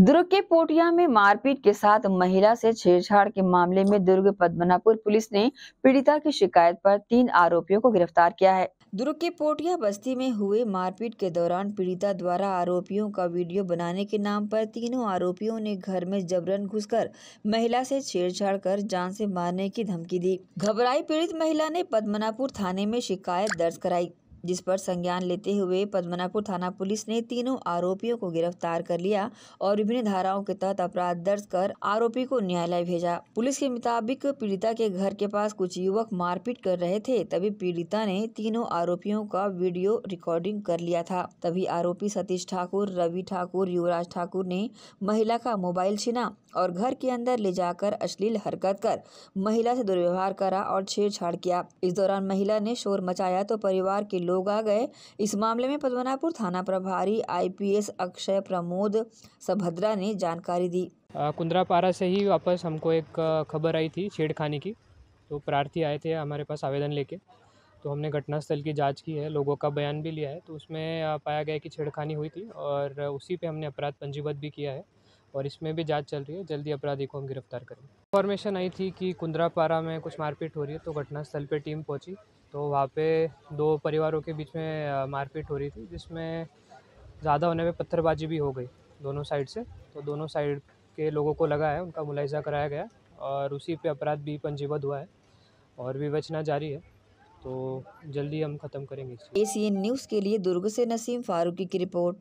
दुर्ग के पोटिया में मारपीट के साथ महिला से छेड़छाड़ के मामले में दुर्ग पद्मनापुर पुलिस ने पीड़िता की शिकायत पर तीन आरोपियों को गिरफ्तार किया है दुर्ग के पोटिया बस्ती में हुए मारपीट के दौरान पीड़िता द्वारा आरोपियों का वीडियो बनाने के नाम पर तीनों आरोपियों ने घर में जबरन घुसकर महिला से छेड़छाड़ कर जान से मारने की धमकी दी घबराई पीड़ित महिला ने पद्मनापुर थाने में शिकायत दर्ज कराई जिस पर संज्ञान लेते हुए पद्मनापुर थाना पुलिस ने तीनों आरोपियों को गिरफ्तार कर लिया और विभिन्न धाराओं के तहत अपराध दर्ज कर आरोपी को न्यायालय भेजा पुलिस के मुताबिक पीड़िता के घर के पास कुछ युवक मारपीट कर रहे थे तभी पीड़िता ने तीनों आरोपियों का वीडियो रिकॉर्डिंग कर लिया था तभी आरोपी सतीश ठाकुर रवि ठाकुर युवराज ठाकुर ने महिला का मोबाइल छीना और घर के अंदर ले जाकर अश्लील हरकत कर महिला से दुर्व्यवहार करा और छेड़छाड़ किया इस दौरान महिला ने शोर मचाया तो परिवार के लोग आ गए इस मामले में पद्मनापुर थाना प्रभारी आईपीएस अक्षय प्रमोद सभद्रा ने जानकारी दी कुंद्रापारा से ही वापस हमको एक खबर आई थी छेड़खानी की तो प्रार्थी आए थे हमारे पास आवेदन लेके तो हमने घटनास्थल की जांच की है लोगों का बयान भी लिया है तो उसमें पाया गया कि छेड़खानी हुई थी और उसी पे हमने अपराध पंजीबद्ध भी किया है और इसमें भी जांच चल रही है जल्दी अपराधी को हम गिरफ्तार करेंगे इन्फॉर्मेशन आई थी कि कुंद्रापारा में कुछ मारपीट हो रही है तो घटनास्थल पर टीम पहुंची तो वहाँ पे दो परिवारों के बीच में मारपीट हो रही थी जिसमें ज़्यादा होने में पत्थरबाजी भी हो गई दोनों साइड से तो दोनों साइड के लोगों को लगा है उनका मुलायजा कराया गया और उसी पर अपराध भी पंजीबद्ध हुआ है और विवेचना जारी है तो जल्दी हम खत्म करेंगे ए न्यूज़ के लिए दुर्ग से नसीम फारूकी की रिपोर्ट